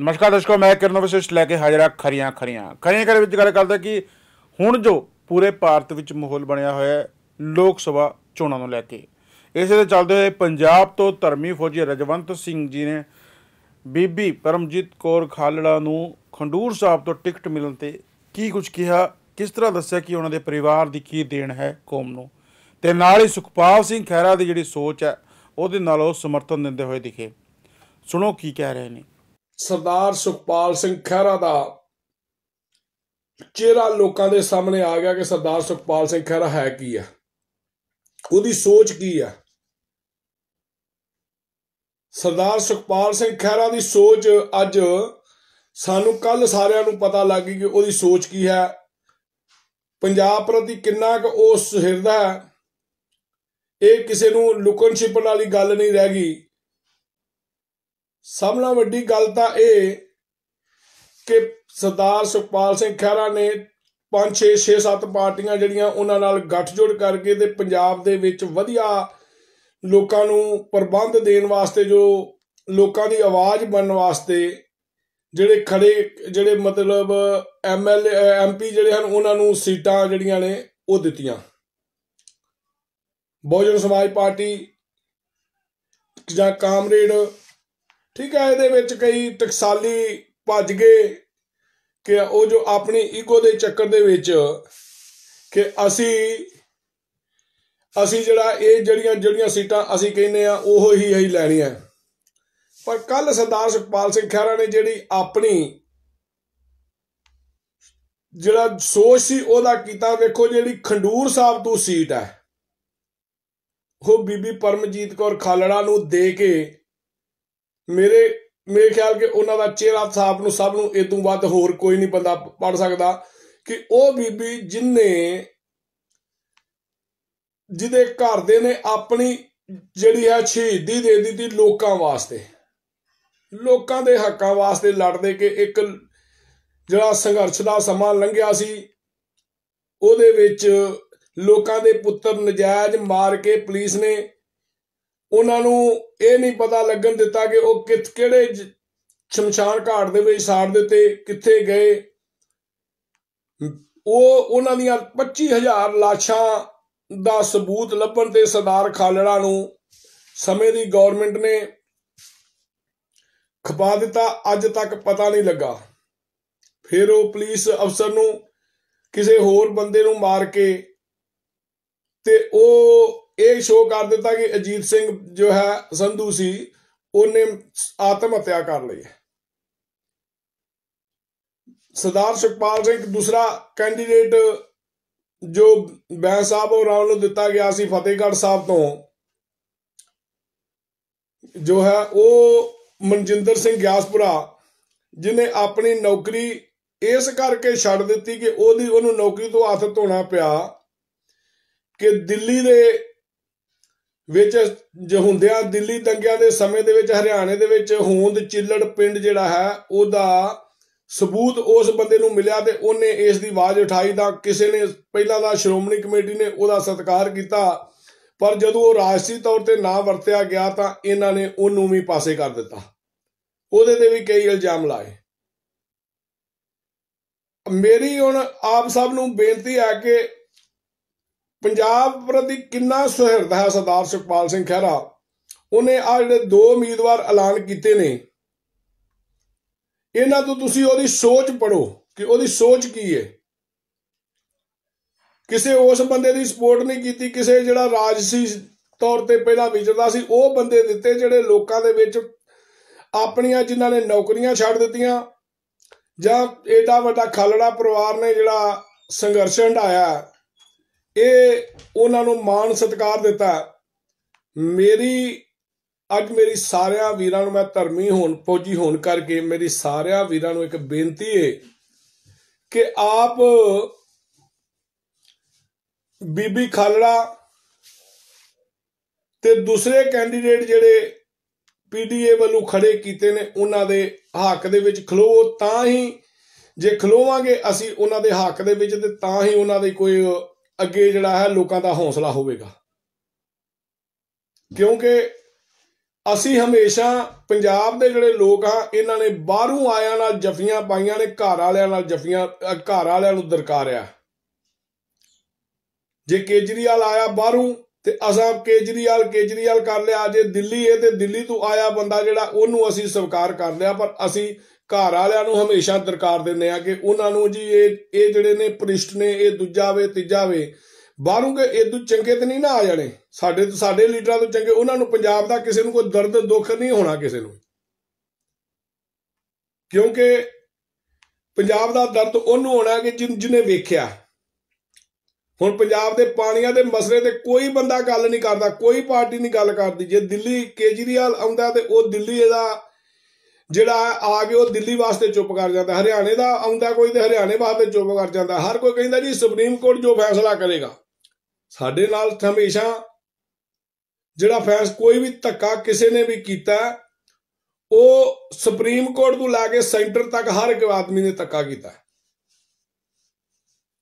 ਨਮਸਕਾਰ ਦਰਸ਼ਕੋ ਮੈਂ ਕਿਰਨ ਵਿਸ਼ੇਸ਼ ਲੈ ਕੇ ਹਾਜ਼ਰ ਆ ਖਰੀਆਂ ਖਰੀਆਂ ਖਰੀਆਂ ਕਰੇ ਵਿੱਚ ਗੱਲ ਕਰਦਾ ਕਿ ਹੁਣ ਜੋ ਪੂਰੇ ਭਾਰਤ ਵਿੱਚ ਮਾਹੌਲ ਬਣਿਆ ਹੋਇਆ ਹੈ ਲੋਕ ਸਭਾ ਚੋਣਾਂ ਨੂੰ ਲੈ ਕੇ ਇਸੇ ਦੇ ਚੱਲਦੇ ਹੋਏ ਪੰਜਾਬ ਤੋਂ ਧਰਮੀ ਫੌਜੀ ਰਜਵੰਤ ਸਿੰਘ ਜੀ ਨੇ ਬੀਬੀ ਪਰਮਜੀਤ ਕੌਰ ਖਾਲੜਾ ਨੂੰ ਖੰਡੂਰ ਸਾਹਿਬ ਤੋਂ ਟਿਕਟ ਮਿਲਣ ਤੇ ਕੀ ਕੁਝ ਕਿਹਾ ਕਿਸ ਤਰ੍ਹਾਂ ਦੱਸਿਆ ਕਿ ਉਹਨਾਂ ਦੇ ਪਰਿਵਾਰ ਦੀ ਕੀ ਦੇਣ ਹੈ ਕੌਮ ਨੂੰ ਤੇ ਨਾਲ ਹੀ ਸੁਖਪਾਲ ਸਿੰਘ ਖਹਿਰਾ ਦੀ ਜਿਹੜੀ ਸੋਚ ਹੈ ਉਹਦੇ ਨਾਲ ਉਹ ਸਮਰਥਨ ਦਿੰਦੇ ਹੋਏ ਦਿਖੇ ਸੁਣੋ ਕੀ ਕਹਿ ਰਹੇ ਨੇ ਸਰਦਾਰ ਸੁਖਪਾਲ ਸਿੰਘ ਖਹਿਰਾ ਦਾ ਚਿਹਰਾ ਲੋਕਾਂ ਦੇ ਸਾਹਮਣੇ ਆ ਗਿਆ ਕਿ ਸਰਦਾਰ ਸੁਖਪਾਲ ਸਿੰਘ ਖਹਿਰਾ ਹੈ ਕੀ ਆ ਉਹਦੀ ਸੋਚ ਕੀ ਆ ਸਰਦਾਰ ਸੁਖਪਾਲ ਸਿੰਘ ਖਹਿਰਾ ਦੀ ਸੋਚ ਅੱਜ ਸਾਨੂੰ ਕੱਲ ਸਾਰਿਆਂ ਨੂੰ ਪਤਾ ਲੱਗ ਗਈ ਕਿ ਉਹਦੀ ਸੋਚ ਕੀ ਹੈ ਪੰਜਾਬ ਪ੍ਰਤੀ ਕਿੰਨਾ ਕੁ ਉਹ ਹਿਰਦਾ ਇਹ ਕਿਸੇ ਨੂੰ ਲੁਕਣ ਛਿਪਣ ਵਾਲੀ ਗੱਲ ਨਹੀਂ ਰਹਿ ਗਈ ਸਭ ਨਾਲ ਵੱਡੀ ਗੱਲ ਤਾਂ ਇਹ ਕਿ ਸਰਦਾਰ ਸੁਖਪਾਲ ਸਿੰਘ ਖਹਿਰਾ ਨੇ 5 6 6 7 ਪਾਰਟੀਆਂ ਜਿਹੜੀਆਂ ਉਹਨਾਂ ਨਾਲ ਗੱਠਜੋੜ ਕਰਕੇ ਤੇ ਪੰਜਾਬ ਦੇ ਵਿੱਚ ਵਧੀਆ ਲੋਕਾਂ ਨੂੰ ਪ੍ਰਬੰਧ ਦੇਣ ਵਾਸਤੇ ਜੋ ਲੋਕਾਂ ਦੀ ਆਵਾਜ਼ ਬਣਨ ਵਾਸਤੇ ਜਿਹੜੇ ਖੜੇ ਜਿਹੜੇ ਮਤਲਬ ਐਮਐਲਏ ਐਮਪੀ ਜਿਹੜੇ ਹਨ ਉਹਨਾਂ ਨੂੰ ਸੀਟਾਂ ਜਿਹੜੀਆਂ ਨੇ ਉਹ ਦਿੱਤੀਆਂ ਬਹੁਜਨ ਸਮਾਜ ਪਾਰਟੀ ਜਾਂ ਕਾਮਰੇਡ ਠੀਕ ਹੈ ਇਹਦੇ ਵਿੱਚ ਕਈ ਟਕਸਾਲੀ ਭੱਜ ਗਏ ਕਿ ਉਹ ਜੋ ਆਪਣੀ ਈਗੋ ਦੇ ਚੱਕਰ ਦੇ ਵਿੱਚ ਕਿ ਅਸੀਂ ਅਸੀਂ ਜਿਹੜਾ ਇਹ ਜਿਹੜੀਆਂ ਜਿਹੜੀਆਂ ਸੀਟਾਂ ਅਸੀਂ ਕਹਿੰਨੇ ਆ ਉਹੋ ਹੀ ਅਸੀਂ ਲੈਣੀਆਂ ਪਰ ਕੱਲ ਸਰਦਾਰ ਸੁਖਪਾਲ ਸਿੰਘ ਖਹਿਰਾ ਨੇ ਜਿਹੜੀ ਆਪਣੀ ਜਿਹੜਾ ਸੋਚ ਸੀ ਉਹਦਾ ਕੀਤਾ ਵੇਖੋ ਜਿਹੜੀ ਖੰਡੂਰ ਸਾਹਿਬ ਤੋਂ ਸੀਟ ਹੈ ਉਹ ਬੀਬੀ ਪਰਮਜੀਤ ਕੌਰ ਖਾਲੜਾ ਨੂੰ ਦੇ ਕੇ ਮੇਰੇ ਮੇਰੇ ਖਿਆਲ ਕਿ ਉਹਨਾਂ ਦਾ ਚਿਹਰਾ ਸਾਹਿਬ ਨੂੰ ਸਭ ਨੂੰ ਇਦੋਂ ਵੱਧ ਹੋਰ ਕੋਈ ਨਹੀਂ ਬੰਦਾ ਪੜ ਸਕਦਾ ਕਿ ਉਹ ਬੀਬੀ ਜਿਨਨੇ ਜਿਹਦੇ ਘਰ ਦੇ ਨੇ ਆਪਣੀ ਜਿਹੜੀ ਹੈ ਸ਼ਹੀਦੀ ਦੇ ਦਿੱਤੀ ਲੋਕਾਂ ਵਾਸਤੇ ਲੋਕਾਂ ਦੇ ਹੱਕਾਂ ਵਾਸਤੇ ਲੜਦੇ ਕਿ ਇੱਕ ਜਿਹੜਾ ਸੰਘਰਸ਼ ਦਾ ਸਮਾਂ ਲੰਘਿਆ ਸੀ ਉਹਦੇ ਵਿੱਚ ਲੋਕਾਂ ਦੇ ਪੁੱਤਰ ਨਜਾਇਜ਼ ਮਾਰ ਕੇ ਪੁਲਿਸ ਨੇ ਉਹਨਾਂ ਨੂੰ ਇਹ ਨਹੀਂ ਪਤਾ ਲੱਗਣ ਦਿੱਤਾ ਕਿ ਉਹ ਕਿਤ ਕਿਹੜੇ ਸ਼ਮਸ਼ਾਨ ਘਾਟ ਦੇ ਵਿੱਚ ਸਾੜ ਦਿੱਤੇ ਕਿੱਥੇ ਗਏ ਉਹ ਉਹਨਾਂ ਦੀਆਂ 25000 ਲਾਸ਼ਾਂ ਦਾ ਸਬੂਤ ਲੱਭਣ ਤੇ ਸਰਦਾਰ ਖਾਲੜਾ ਨੂੰ ਸਮੇਂ ਦੀ ਗਵਰਨਮੈਂਟ ਨੇ ਖਪਾ ਦਿੱਤਾ ਅੱਜ ਤੱਕ ਪਤਾ ਨਹੀਂ ਲੱਗਾ ਫਿਰ ਉਹ ਪੁਲਿਸ ਅਫਸਰ ਨੂੰ ਕਿਸੇ ਹੋਰ ਬੰਦੇ ਨੂੰ ਮਾਰ ਕੇ ਤੇ ਉਹ ਇਹ ਸ਼ੋਅ ਕਰ ਦਿੱਤਾ ਕਿ ਅਜੀਤ ਸਿੰਘ ਜੋ ਹੈ ਸੰਧੂ ਸੀ ਉਹਨੇ ਆਤਮ ਹੱਤਿਆ ਕਰ ਲਈ ਸਰਦਾਰ ਸੁਖਪਾਲ ਸਿੰਘ ਦੂਸਰਾ ਕੈਂਡੀਡੇਟ ਜੋ ਬੈਂ ਸਾਹਿਬ ਹੋਰਾਂ ਨੂੰ ਦਿੱਤਾ ਗਿਆ ਸੀ ਫਤਿਹਗੜ੍ਹ ਸਾਹਿਬ ਤੋਂ ਜੋ ਹੈ ਉਹ ਮਨਜਿੰਦਰ ਸਿੰਘ ਗਿਆਸਪੁਰਾ ਜਿਨੇ ਆਪਣੀ ਨੌਕਰੀ ਇਸ ਕਰਕੇ ਛੱਡ ਦਿੱਤੀ ਕਿ ਉਹਦੀ ਉਹਨੂੰ ਨੌਕਰੀ ਤੋਂ ਹੱਥ ਧੋਣਾ ਪਿਆ ਕਿ ਦਿੱਲੀ ਦੇ ਵਿੱਚ ਹੁੰਦਿਆ ਦਿੱਲੀ ਦੰਗਿਆਂ ਦੇ ਸਮੇਂ ਦੇ ਵਿੱਚ ਹਰਿਆਣੇ ਦੇ ਵਿੱਚ ਹੋਂਦ ਚਿੱਲੜ ਪਿੰਡ ਜਿਹੜਾ ਹੈ ਉਹਦਾ ਸਬੂਤ ਉਸ ਬੰਦੇ ਨੂੰ ਮਿਲਿਆ ਤੇ ਉਹਨੇ ਇਸ ਦੀ ਆਵਾਜ਼ ਉਠਾਈ ਤਾਂ ਕਿਸੇ ਨੇ ਪਹਿਲਾਂ ਦਾ ਸ਼੍ਰੋਮਣੀ ਕਮੇਟੀ ਨੇ ਉਹਦਾ ਸਤਿਕਾਰ ਕੀਤਾ ਪਰ ਜਦੋਂ ਉਹ ਰਾਜਸੀ ਤੌਰ ਤੇ ਨਾ ਵਰਤਿਆ ਗਿਆ ਤਾਂ ਇਹਨਾਂ ਨੇ ਉਹਨੂੰ ਵੀ ਪਾਸੇ ਕਰ ਦਿੱਤਾ ਉਹਦੇ ਤੇ ਵੀ ਕਈ ਇਲਜ਼ਾਮ ਲਾਏ ਮੇਰੀ ਹੁਣ ਆਪ ਸਭ ਨੂੰ ਬੇਨਤੀ ਹੈ ਕਿ ਪੰਜਾਬ ਪ੍ਰਤੀ ਕਿੰਨਾ ਸੁਹਿਰਦ ਹੈ ਸਰਦਾਰ ਸੁਖਪਾਲ ਸਿੰਘ ਖਹਿਰਾ ਉਹਨੇ ਆ ਜਿਹੜੇ ਦੋ ਉਮੀਦਵਾਰ ਐਲਾਨ ਕੀਤੇ ਨੇ ਇਹਨਾਂ ਤੋਂ ਤੁਸੀਂ ਉਹਦੀ ਸੋਚ ਪੜੋ ਕਿ ਉਹਦੀ ਸੋਚ ਕੀ ਹੈ ਕਿਸੇ ਉਸ ਬੰਦੇ ਦੀ ਸਪੋਰਟ ਨਹੀਂ ਕੀਤੀ ਕਿਸੇ ਜਿਹੜਾ ਰਾਜਸੀ ਤੌਰ ਤੇ ਪਹਿਲਾਂ ਵਿਚਰਦਾ ਸੀ ਉਹ ਬੰਦੇ ਦਿੱਤੇ ਜਿਹੜੇ ਲੋਕਾਂ ਦੇ ਵਿੱਚ ਆਪਣੀਆਂ ਜਿਨ੍ਹਾਂ ਨੇ ਨੌਕਰੀਆਂ ਛੱਡ ਦਿੱਤੀਆਂ ਜਾਂ ਏਡਾ ਵੱਡਾ ਖਾਲੜਾ ਪਰਿਵਾਰ ਨੇ ਜਿਹੜਾ ਸੰਘਰਸ਼ ਹੰਡਾਇਆ ਇਹ ਉਹਨਾਂ ਨੂੰ ਮਾਣ ਸਤਿਕਾਰ ਦਿੱਤਾ ਮੇਰੀ ਅੱਜ ਮੇਰੀ ਸਾਰਿਆਂ ਵੀਰਾਂ ਨੂੰ ਮੈਂ ਧਰਮੀ ਹੋਣ ਪੌਜੀ ਹੋਣ ਕਰਕੇ ਮੇਰੀ ਸਾਰਿਆਂ ਵੀਰਾਂ ਨੂੰ ਇੱਕ ਬੇਨਤੀ ਹੈ ਕਿ ਆਪ ਬੀਬੀ ਖਾਲੜਾ ਤੇ ਦੂਸਰੇ ਕੈਂਡੀਡੇਟ ਜਿਹੜੇ ਪੀਡੀਏ ਵੱਲੋਂ ਖੜੇ ਕੀਤੇ ਨੇ ਉਹਨਾਂ ਦੇ ਹੱਕ ਦੇ ਵਿੱਚ ਖਲੋ ਤਾਂ ਹੀ ਜੇ ਖਲੋਵਾਂਗੇ ਅਸੀਂ ਉਹਨਾਂ ਦੇ ਹੱਕ ਦੇ ਵਿੱਚ ਤੇ ਤਾਂ ਹੀ ਉਹਨਾਂ ਦੇ ਕੋਈ ਅੱਗੇ ਜਿਹੜਾ ਹੈ ਲੋਕਾਂ ਦਾ ਹੌਸਲਾ ਹੋਵੇਗਾ ਕਿਉਂਕਿ ਅਸੀਂ ਹਮੇਸ਼ਾ ਪੰਜਾਬ ਦੇ ਜਿਹੜੇ ਲੋਕ ਆ ਇਹਨਾਂ ਨੇ ਬਾਹਰੋਂ ਆਇਆਂ ਨਾਲ ਜਫੀਆਂ ਪਾਈਆਂ ਨੇ ਘਰ ਵਾਲਿਆਂ ਨਾਲ ਜਫੀਆਂ ਘਰ ਵਾਲਿਆਂ ਨੂੰ ਦਰਕਾਰਿਆ ਜੇ ਕੇਜਰੀਵਾਲ ਆਇਆ ਬਾਹਰੋਂ ਤੇ ਅਸਾਂ ਕੇਜਰੀਵਾਲ ਕੇਜਰੀਵਾਲ ਕਰ ਲਿਆ ਜੇ ਦਿੱਲੀ ਹੈ ਤੇ ਦਿੱਲੀ ਤੋਂ ਆਇਆ ਬੰਦਾ ਜਿਹੜਾ ਉਹਨੂੰ ਅਸੀਂ ਸਵਾਰ ਕਰ ਲਿਆ ਪਰ ਅਸੀਂ ਘਰ ਵਾਲਿਆਂ ਨੂੰ ਹਮੇਸ਼ਾ ਦਰਕਾਰ ਦਿੰਦੇ ਆ ਕਿ ਉਹਨਾਂ ਨੂੰ ਜੀ ਇਹ ਇਹ ਜਿਹੜੇ ਨੇ ਪ੍ਰਿਸ਼ਟ ਨੇ ਇਹ ਦੂਜਾ ਵੇ ਤੀਜਾ ਵੇ ਬਾਹਰੋਂ ਕੇ ਇਦੋਂ ਚੰਗੇ ਤੇ ਨਹੀਂ ਨਾ ਆ ਜਾਣੇ ਸਾਡੇ ਤੋਂ ਸਾਡੇ ਲੀਡਰਾਂ ਤੋਂ ਚੰਗੇ ਉਹਨਾਂ ਨੂੰ ਪੰਜਾਬ ਦਾ ਕਿਸੇ ਨੂੰ ਕੋਈ ਦਰਦ ਦੁੱਖ ਨਹੀਂ ਹੋਣਾ ਕਿਸੇ ਨੂੰ ਕਿਉਂਕਿ ਪੰਜਾਬ ਦਾ ਦਰਦ ਉਹਨੂੰ ਹੋਣਾ ਕਿ ਜਿਹਨੇ ਵੇਖਿਆ ਹੁਣ ਪੰਜਾਬ ਦੇ ਪਾਣੀਆਂ ਦੇ ਮਸਲੇ ਤੇ ਕੋਈ ਬੰਦਾ ਗੱਲ ਨਹੀਂ ਕਰਦਾ ਕੋਈ ਪਾਰਟੀ ਨਹੀਂ ਗੱਲ ਕਰਦੀ ਜੇ ਦਿੱਲੀ ਕੇਜਰੀਵਾਲ ਆਉਂਦਾ ਤੇ ਉਹ ਦਿੱਲੀ ਇਹਦਾ ਜਿਹੜਾ ਆ ਕੇ ਉਹ ਦਿੱਲੀ ਵਾਸਤੇ ਚੁੱਪ ਕਰ ਜਾਂਦਾ ਹਰਿਆਣੇ ਦਾ ਆਉਂਦਾ ਕੋਈ ਤੇ ਹਰਿਆਣੇ ਵਾਸਤੇ ਚੁੱਪ ਕਰ ਜਾਂਦਾ ਹਰ ਕੋਈ ਕਹਿੰਦਾ ਜੀ ਸੁਪਰੀਮ ਕੋਰਟ ਜੋ ਫੈਸਲਾ ਕਰੇਗਾ ਸਾਡੇ ਨਾਲ ਹਮੇਸ਼ਾ ਜਿਹੜਾ ਫੈਸ ਕੋਈ ਵੀ ਧੱਕਾ ਕਿਸੇ ਨੇ ਵੀ ਕੀਤਾ ਉਹ ਸੁਪਰੀਮ ਕੋਰਟ ਤੋਂ ਲੈ ਕੇ ਸੈਂਟਰ ਤੱਕ ਹਰ ਇੱਕ ਆਦਮੀ ਨੇ ਧੱਕਾ ਕੀਤਾ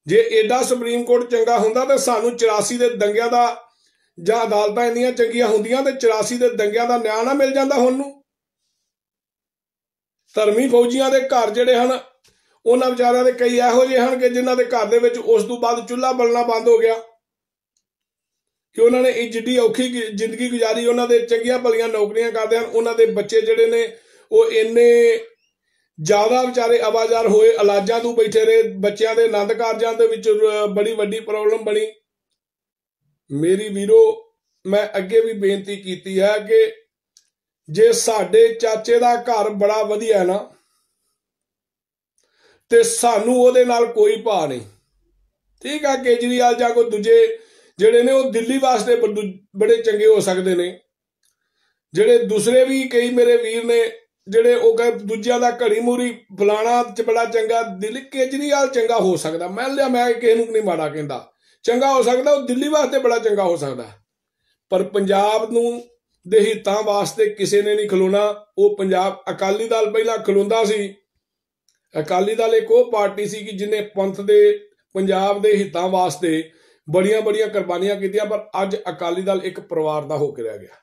ਜੇ ਐਡਾ ਸੁਪਰੀਮ ਕੋਰਟ ਚੰਗਾ ਹੁੰਦਾ ਤਾਂ ਸਾਨੂੰ 84 ਦੇ ਦੰਗਿਆਂ ਦਾ ਜਾਂ ਅਦਾਲਤਾਂ ਇੰਨੀਆਂ ਚੰਗੀਆਂ ਹੁੰਦੀਆਂ ਤੇ 84 ਦੇ ਦੰਗਿਆਂ ਦਾ ਨਿਆਂ ਨਾ ਮਿਲ ਜਾਂਦਾ ਹੁਣ ਨੂੰ ਧਰਮੀ ਫੌਜੀਆਂ ਦੇ ਘਰ ਜਿਹੜੇ ਹਨ ਉਹਨਾਂ ਵਿਚਾਰਿਆਂ ਦੇ ਕਈ ਇਹੋ ਜਿਹੇ ਹਨ ਕਿ ਜਿਨ੍ਹਾਂ ਦੇ ਘਰ ਦੇ ਵਿੱਚ ਉਸ ਤੋਂ ਬਾਅਦ ਚੁੱਲ੍ਹਾ ਬਲਣਾ ਬੰਦ ਹੋ ਗਿਆ ਕਿ ਉਹਨਾਂ ਨੇ ਇਹ ਜਿੱਡੀ ਔਖੀ ਜ਼ਿੰਦਗੀ ਗੁਜ਼ਾਰੀ ਉਹਨਾਂ ਦੇ ਚੰਗੀਆਂ ਭਲੀਆਂ ਨੌਕਰੀਆਂ ਕਰਦੇ ਹਨ ਉਹਨਾਂ ਦੇ ਬੱਚੇ ਜਿਹੜੇ ਨੇ ਉਹ ਇੰਨੇ ਜ਼ਿਆਦਾ ਵਿਚਾਰੇ ਆਵਾਜ਼ਾਰ ਹੋਏ ਇਲਾਜਾਂ ਤੋਂ ਬੈਠੇ ਰਹੇ ਬੱਚਿਆਂ ਦੇ ਆਨੰਦ ਕਾਰਜਾਂ ਦੇ ਵਿੱਚ ਬੜੀ ਵੱਡੀ ਪ੍ਰੋਬਲਮ ਬਣੀ ਮੇਰੀ ਵੀਰੋ ਮੈਂ ਅੱਗੇ ਵੀ ਬੇਨਤੀ ਕੀਤੀ ਹੈ ਕਿ ਜੇ ਸਾਡੇ ਚਾਚੇ ਦਾ ਘਰ ਬੜਾ ਵਧੀਆ ਨਾ ਤੇ ਸਾਨੂੰ ਉਹਦੇ ਨਾਲ ਕੋਈ ਭਾ ਨਹੀਂ ਠੀਕ ਆ ਕੇਜਰੀਵਾਲ ਜਾਂ ਕੋਈ ਦੂਜੇ ਜਿਹੜੇ ਨੇ ਉਹ ਦਿੱਲੀ ਵਾਸਤੇ ਬੜੇ ਚੰਗੇ ਹੋ ਸਕਦੇ ਨੇ ਜਿਹੜੇ ਦੂਸਰੇ ਵੀ ਕਈ ਮੇਰੇ ਵੀਰ ਨੇ ਜਿਹੜੇ ਉਹ ਕਹੇ ਦੂਜਿਆਂ ਦਾ ਘੜੀ ਮੂਰੀ ਫਲਾਣਾ ਚ ਬੜਾ ਚੰਗਾ ਦਿੱਲੀ ਕੇਜਰੀਵਾਲ ਚੰਗਾ ਹੋ ਸਕਦਾ ਮੈਂ ਲਿਆ ਮੈਂ ਕਿਸੇ ਨੂੰ ਨਹੀਂ ਮਾੜਾ ਕਹਿੰਦਾ ਚੰਗਾ ਹੋ ਸਕਦਾ ਉਹ ਦਿੱਲੀ ਵਾਸਤੇ ਬੜਾ ਚੰਗਾ ਹੋ ਸਕਦਾ ਪਰ ਪੰਜਾਬ ਨੂੰ ਦੇ ਹਿੱਤਾਂ ਵਾਸਤੇ ਕਿਸੇ ਨੇ ਨਹੀਂ ਖਲੋਣਾ ਉਹ ਪੰਜਾਬ ਅਕਾਲੀ ਦਲ ਪਹਿਲਾਂ ਖਲੋਂਦਾ ਸੀ ਅਕਾਲੀ ਦਲ ਇੱਕ ਉਹ ਪਾਰਟੀ ਸੀ ਕਿ ਜਿਨੇ ਪੰਥ ਦੇ ਪੰਜਾਬ ਦੇ ਹਿੱਤਾਂ ਵਾਸਤੇ ਬੜੀਆਂ ਬੜੀਆਂ ਕੁਰਬਾਨੀਆਂ ਕੀਤੀਆਂ ਪਰ ਅੱਜ ਅਕਾਲੀ ਦਲ ਇੱਕ ਪਰਿਵਾਰ ਦਾ ਹੋ ਕੇ ਰਹਿ ਗਿਆ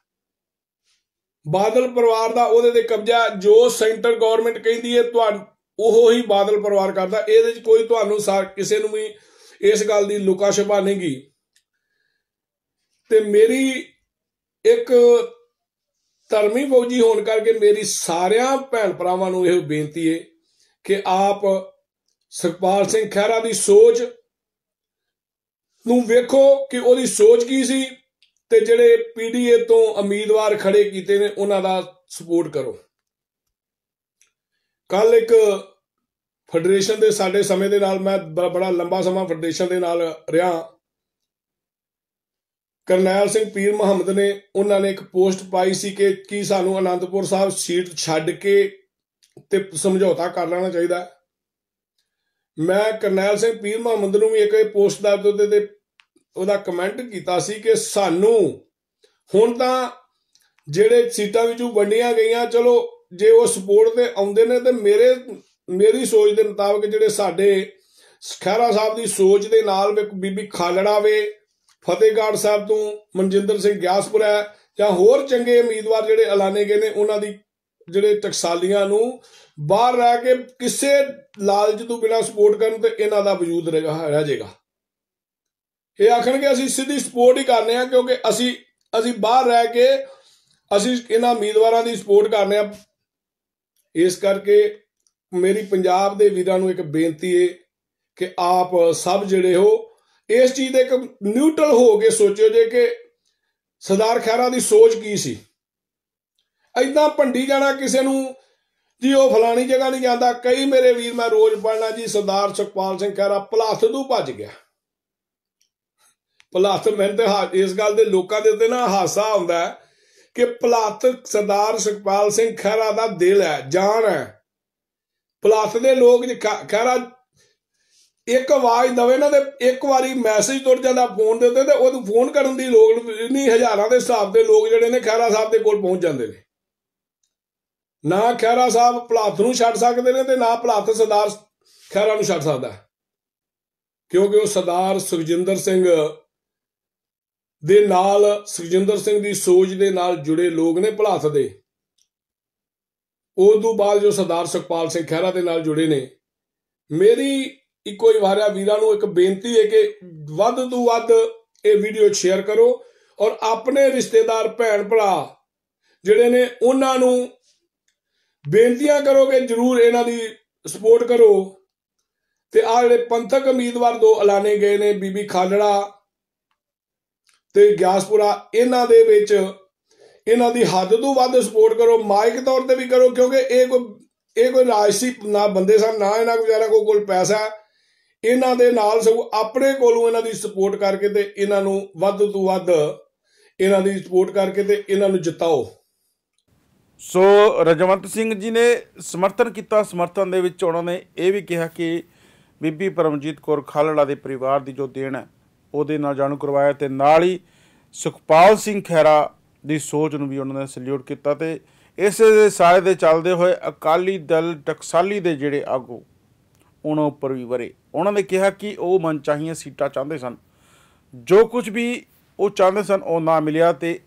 ਬਾਦਲ ਪਰਿਵਾਰ ਦਾ ਉਹਦੇ ਦੇ ਕਬਜ਼ਾ ਜੋ ਸੈਂਟਰ ਗਵਰਨਮੈਂਟ ਕਹਿੰਦੀ ਹੈ ਤੁਹਾਨੂੰ ਉਹ ਹੀ ਬਾਦਲ ਪਰਿਵਾਰ ਕਰਦਾ ਇਹਦੇ ਵਿੱਚ ਕੋਈ ਤੁਹਾਨੂੰ ਕਿਸੇ ਨੂੰ ਵੀ ਇਸ ਗੱਲ ਦੀ ਲੁਕਾ ਛਪਾ ਨਹੀਂਗੀ ਤੇ ਮੇਰੀ ਇੱਕ ਧਰਮੀ ਫੌਜੀ ਹੋਣ ਕਰਕੇ ਮੇਰੀ ਸਾਰਿਆਂ ਭੈਣ ਭਰਾਵਾਂ ਨੂੰ ਇਹ ਬੇਨਤੀ ਹੈ ਕਿ ਆਪ ਸਰਪਾਲ ਸਿੰਘ ਖਹਿਰਾ ਦੀ ਸੋਚ ਨੂੰ ਵੇਖੋ ਕਿ ਉਹਦੀ ਸੋਚ ਕੀ ਸੀ ਤੇ ਜਿਹੜੇ ਪੀਡੀਏ ਤੋਂ ਉਮੀਦਵਾਰ ਖੜੇ ਕੀਤੇ ਨੇ ਉਹਨਾਂ ਦਾ ਸਪੋਰਟ ਕਰੋ ਕੱਲ ਇੱਕ ਫੈਡਰੇਸ਼ਨ ਦੇ ਸਾਡੇ ਸਮੇਂ ਦੇ ਨਾਲ ਮੈਂ ਬੜਾ ਲੰਬਾ ਸਮਾਂ ਫੈਡਰੇਸ਼ਨ ਦੇ ਨਾਲ ਰਿਹਾ ਕਰਨੈਲ ਸਿੰਘ ਪੀਰ ਮੁਹੰਮਦ ਨੇ ਉਹਨਾਂ ਨੇ ਇੱਕ ਪੋਸਟ ਪਾਈ ਸੀ ਕਿ ਕੀ ਸਾਨੂੰ ਅਨੰਦਪੁਰ ਸਾਹਿਬ ਸੀਟ ਛੱਡ ਕੇ ਤੇ ਸਮਝੌਤਾ ਕਰ ਲੈਣਾ ਚਾਹੀਦਾ ਮੈਂ ਕਰਨੈਲ ਸਿੰਘ ਪੀਰ ਮੁਹੰਮਦ ਨੂੰ ਵੀ ਇੱਕ ਪੋਸਟ ਦਾ ਉਹਦੇ ਤੇ ਉਹਦਾ ਕਮੈਂਟ ਕੀਤਾ ਸੀ ਕਿ ਸਾਨੂੰ ਹੁਣ ਤਾਂ ਜਿਹੜੇ ਸੀਟਾਂ ਵਿੱਚੋਂ ਵੰਡੀਆਂ ਗਈਆਂ ਚਲੋ ਜੇ ਉਹ ਸਪੋਰਟ ਤੇ ਆਉਂਦੇ ਨੇ ਤੇ ਮੇਰੇ ਮੇਰੀ ਸੋਚ ਦੇ ਮੁਤਾਬਕ ਜਿਹੜੇ ਸਾਡੇ ਖਹਿਰਾ ਸਾਹਿਬ ਦੀ ਸੋਚ ਦੇ ਨਾਲ ਬੀਬੀ ਖਾਲੜਾ ਵੇ ਫਤਿਹਗੜ੍ਹ ਸਾਹਿਬ ਤੋਂ ਮਨਜਿੰਦਰ ਸਿੰਘ ਗਿਆਸਪੁਰਾ ਜਾਂ ਹੋਰ ਚੰਗੇ ਉਮੀਦਵਾਰ ਜਿਹੜੇ ਐਲਾਨੇ ਗਏ ਨੇ ਉਹਨਾਂ ਦੀ ਜਿਹੜੇ ਟਕਸਾਲੀਆਂ ਨੂੰ ਬਾਹਰ ਰਹਿ ਕੇ ਕਿਸੇ ਲਾਲਚ ਤੋਂ ਬਿਨਾ ਸਪੋਰਟ ਕਰਨ ਤੇ ਇਹਨਾਂ ਦਾ ਵਜੂਦ ਰਹਿ ਜਾਏਗਾ ਇਹ ਆਖਣਗੇ ਅਸੀਂ ਸਿੱਧੀ ਸਪੋਰਟ ਹੀ ਕਰਨੇ ਆ ਕਿਉਂਕਿ ਅਸੀਂ ਅਸੀਂ ਬਾਹਰ ਰਹਿ ਕੇ ਅਸੀਂ ਇਹਨਾਂ ਉਮੀਦਵਾਰਾਂ ਦੀ ਸਪੋਰਟ ਕਰਨੇ ਆ ਇਸ ਕਰਕੇ ਮੇਰੀ ਪੰਜਾਬ ਦੇ ਵੀਰਾਂ ਨੂੰ ਇੱਕ ਬੇਨਤੀ ਏ ਕਿ ਆਪ ਸਭ ਜਿਹੜੇ ਹੋ ਇਸ ਚੀਜ਼ ਦੇ ਇੱਕ ਨਿਊਟਰਲ ਹੋ ਕੇ ਸੋਚਿਓ ਜੇ ਕਿ ਸਰਦਾਰ ਖੈਰਾ ਦੀ ਸੋਚ ਕੀ ਸੀ ਐਦਾਂ ਭੰਡੀ ਜਾਣਾ ਕਿਸੇ ਨੂੰ ਜੀ ਉਹ ਫਲਾਣੀ ਜਗ੍ਹਾ ਨਹੀਂ ਜਾਂਦਾ ਕਈ ਮੇਰੇ ਵੀਰ ਮੈਂ ਰੋਜ਼ ਪੜਨਾ ਜੀ ਸਰਦਾਰ ਸੁਖਪਾਲ ਸਿੰਘ ਖੈਰਾ ਪਲਾਸ ਤੋਂ ਭੱਜ ਗਿਆ ਭਲਾਥ ਮੈਂ ਤੇ ਇਸ ਗੱਲ ਦੇ ਲੋਕਾਂ ਦੇ ਉੱਤੇ ਨਾ ਹਾਸਾ ਹੁੰਦਾ ਕਿ ਭਲਾਥ ਸਰਦਾਰ ਸੁਖਪਾਲ ਸਿੰਘ ਖੈਰਾ ਦਾ ਦਿਲ ਹੈ ਜਾਨ ਹੈ ਪਲਾਸ ਦੇ ਲੋਕ ਖੈਰਾ ਇੱਕ ਆਵਾਜ਼ ਦਵੇ ਨਾ ਤੇ ਇੱਕ ਵਾਰੀ ਮੈਸੇਜ ਤੁਰ ਜਾਂਦਾ ਫੋਨ ਦੇ ਉੱਤੇ ਤੇ ਉਹਨੂੰ ਫੋਨ ਕਰਨ ਦੀ ਲੋੜ ਨਹੀਂ ਹਜ਼ਾਰਾਂ ਦੇ ਹਿਸਾਬ ਦੇ ਲੋਕ ਜਿਹੜੇ ਨੇ ਖੈਰਾ ਸਾਹਿਬ ਦੇ ਕੋਲ ਪਹੁੰਚ ਜਾਂਦੇ ਨੇ ਨਾ ਖੈਰਾ ਸਾਹਿਬ ਭਲਾਤ ਨੂੰ ਛੱਡ ਸਕਦੇ ਨੇ ਤੇ ਨਾ ਭਲਾਤ ਸਰਦਾਰ ਖੈਰਾ ਨੂੰ ਛੱਡ ਸਕਦਾ ਕਿਉਂਕਿ ਉਹ ਸਰਦਾਰ ਸੁਖਜਿੰਦਰ ਸਿੰਘ ਦੇ ਨਾਲ ਸੁਖਜਿੰਦਰ ਸਿੰਘ ਦੀ ਸੋਚ ਦੇ ਨਾਲ ਜੁੜੇ ਲੋਕ ਨੇ ਭਲਾਤ ਦੇ ਉਹ ਤੋਂ ਬਾਅਦ ਜੋ ਸਰਦਾਰ ਸੁਖਪਾਲ ਸਿੰਘ ਖਹਿਰਾ ਦੇ ਨਾਲ ਜੁੜੇ ਨੇ ਮੇਰੀ ਇੱਕੋ ਹੀ ਵਾਰਿਆ ਵੀਰਾਂ ਨੂੰ ਇੱਕ ਬੇਨਤੀ ਹੈ ਕਿ ਵੱਧ ਤੋਂ ਵੱਧ ਇਹ ਵੀਡੀਓ ਸ਼ੇਅਰ ਕਰੋ ਔਰ ਆਪਣੇ ਰਿਸ਼ਤੇਦਾਰ ਭੈਣ ਭਰਾ ਜਿਹੜੇ ਨੇ ਉਹਨਾਂ ਨੂੰ ਬੇਨਤੀਆਂ ਕਰੋ ਕਿ ਜਰੂਰ ਇਹਨਾਂ ਦੀ ਸਪੋਰਟ ਕਰੋ ਤੇ ਆ ਜਿਹੜੇ ਪੰਥਕ ਉਮੀਦਵਾਰ ਦੋ ਐਲਾਨੇ ਗਏ ਨੇ ਬੀਬੀ ਖਾਲੜਾ ਤੇ ਗਿਆਸਪੁਰਾ ਇਹਨਾਂ ਦੇ ਵਿੱਚ ਇਹਨਾਂ ਦੀ ਹੱਦ ਤੋਂ ਵੱਧ ਸਪੋਰਟ ਕਰੋ ਮਾਇਕ ਤੌਰ ਤੇ ਵੀ ਕਰੋ ਕਿਉਂਕਿ ਇਹ ਕੋਈ ਇਹ ਕੋਈ ਰਾਜਸੀ ਨਾ ਬੰਦੇ ਸਨ ਨਾ ਇਹਨਾਂ ਕੋਲ ਪੈਸਾ ਇਹਨਾਂ ਦੇ ਨਾਲ ਸਗੋਂ ਆਪਣੇ ਕੋਲੋਂ ਇਹਨਾਂ ਦੀ ਸਪੋਰਟ ਕਰਕੇ ਤੇ ਇਹਨਾਂ ਨੂੰ ਵੱਧ ਤੋਂ ਵੱਧ ਇਹਨਾਂ ਦੀ ਸਪੋਰਟ ਕਰਕੇ ਤੇ ਇਹਨਾਂ ਨੂੰ ਜਿਤਾਓ ਸੋ ਰਜਵੰਤ ਸਿੰਘ ਜੀ ਨੇ ਸਮਰਥਨ ਕੀਤਾ ਸਮਰਥਨ ਦੇ ਵਿੱਚ ਉਹਨਾਂ ਨੇ ਇਹ ਵੀ ਕਿਹਾ ਕਿ ਬੀਬੀ ਪਰਮਜੀਤ ਕੌਰ ਖਾਲੜਾ ਦੇ ਪਰਿਵਾਰ ਦੀ ਜੋ ਦੇਣ ਹੈ ਉਹਦੇ ਨਾਲ ਜਾਣੂ ਕਰਵਾਇਆ ਤੇ ਨਾਲ ਹੀ ਸੁਖਪਾਲ ਸਿੰਘ ਖੈਰਾ ਦੀ ਸੋਚ ਨੂੰ ਵੀ ਉਹਨਾਂ ਨੇ ਸਲੂਟ ਕੀਤਾ ਤੇ ਇਸੇ ਦੇ ਸਾਰੇ ਦੇ ਚੱਲਦੇ ਹੋਏ ਅਕਾਲੀ ਦਲ ਟਕਸਾਲੀ ਦੇ ਜਿਹੜੇ ਆਗੂ ਉਹਨਾਂ ਉੱਪਰ ਵੀ ਵਰੇ ਉਹਨਾਂ ਨੇ ਕਿਹਾ ਕਿ ਉਹ ਮਨਚਾਹੀਆਂ ਸੀਟਾਂ ਚਾਹੁੰਦੇ ਸਨ ਜੋ ਕੁਝ ਵੀ ਉਹ ਚਾਹੁੰਦੇ ਸਨ ਉਹ ਨਾ ਮਿਲਿਆ ਤੇ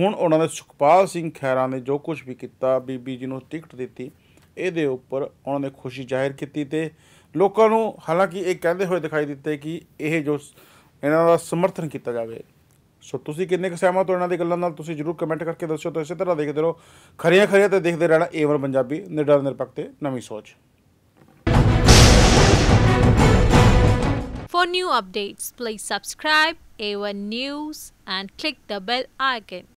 ਹੁਣ ਉਹਨਾਂ ਦੇ ਸੁਖਪਾਲ ਸਿੰਘ ਖੈਰਾ ਨੇ ਜੋ ਕੁਝ ਵੀ ਕੀਤਾ ਬੀਬੀ ਜੀ ਨੂੰ ਟਿਕਟ ਦਿੱਤੀ ਇਹਦੇ ਉੱਪਰ ਉਹਨਾਂ ਨੇ ਖੁਸ਼ੀ ਜ਼ਾਹਿਰ ਕੀਤੀ ਤੇ ਲੋਕਾਂ ਨੂੰ ਹਾਲਾਂਕਿ ਇਹ ਕਹਿੰਦੇ ਹੋਏ ਦਿਖਾਈ ਦਿੱਤੇ ਕਿ ਇਹ ਜੋ ਇਹਨਾਂ ਦਾ ਸਮਰਥਨ ਕੀਤਾ ਜਾਵੇ ਸੋ ਤੁਸੀਂ ਕਿੰਨੇ ਕੁ ਸਹਿਮਤ ਹੋ ਇਹਨਾਂ ਦੀ ਗੱਲਾਂ ਨਾਲ ਤੁਸੀਂ ਜਰੂਰ ਕਮੈਂਟ ਕਰਕੇ ਦੱਸਿਓ ਤਾਂ ਇਸੇ ਤਰ੍ਹਾਂ ਦੇਖਦੇ ਰਹੋ ਖਰੀਆਂ ਖਰੀਆਂ ਤੇ ਦੇਖਦੇ ਰਹਿਣਾ ਏਵਰ ਪੰਜਾਬੀ ਨਿਡਰ ਨਿਰਪੱਖ ਤੇ ਨਵੀਂ ਸੋਚ For new updates, please subscribe A1 News and click the bell icon.